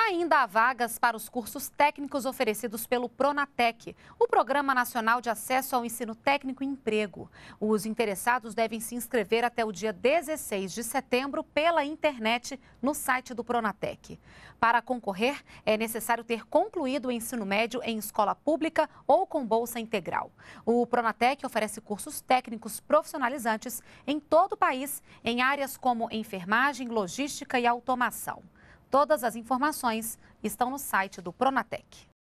Ainda há vagas para os cursos técnicos oferecidos pelo Pronatec, o Programa Nacional de Acesso ao Ensino Técnico e Emprego. Os interessados devem se inscrever até o dia 16 de setembro pela internet no site do Pronatec. Para concorrer, é necessário ter concluído o ensino médio em escola pública ou com bolsa integral. O Pronatec oferece cursos técnicos profissionalizantes em todo o país, em áreas como enfermagem, logística e automação. Todas as informações estão no site do Pronatec.